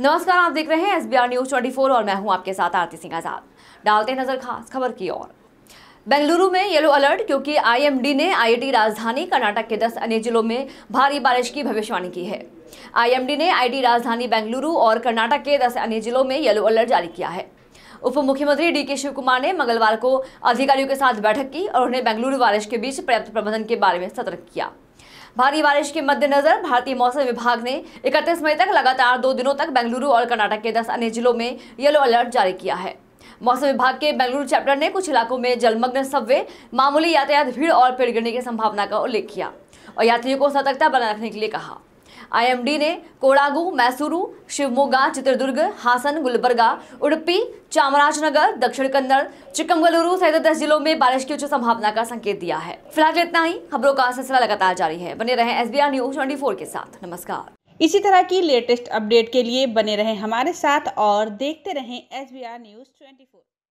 नमस्कार आप देख रहे हैं एस न्यूज 24 और मैं हूं आपके साथ आरती सिंह आजाद डालते हैं नजर खास खबर की ओर बेंगलुरु में येलो अलर्ट क्योंकि आईएमडी ने आईआईटी राजधानी कर्नाटक के 10 अन्य जिलों में भारी बारिश की भविष्यवाणी की है आईएमडी ने आईटी राजधानी बेंगलुरु और कर्नाटक के दस अन्य जिलों में येलो अलर्ट जारी किया है उप मुख्यमंत्री डी के शिवकुमार ने मंगलवार को अधिकारियों के साथ बैठक की और उन्हें बेंगलुरु बारिश के बीच पर्याप्त प्रबंधन के बारे में सतर्क किया भारी बारिश के मद्देनजर भारतीय मौसम विभाग ने इकतीस मई तक लगातार दो दिनों तक बेंगलुरु और कर्नाटक के दस अन्य जिलों में येलो अलर्ट जारी किया है मौसम विभाग के बेंगलुरु चैप्टर ने कुछ इलाकों में जलमग्न सबवे मामूली यातायात भीड़ और पेड़ गिरने की संभावना का उल्लेख किया और यात्रियों को सतर्कता बनाए रखने के लिए कहा आईएमडी ने कोडागु मैसूरू शिवमोगा चित्रदुर्ग हासन गुलबर्गा उड़पी चामराजनगर दक्षिण कन्नड़ चिकमगलुरु सहित दस जिलों में बारिश की उच्च संभावना का संकेत दिया है फिलहाल इतना ही खबरों का सिलसिला लगातार जारी है बने रहे एस न्यूज ट्वेंटी के साथ नमस्कार इसी तरह की लेटेस्ट अपडेट के लिए बने रहे हमारे साथ और देखते रहे एस न्यूज ट्वेंटी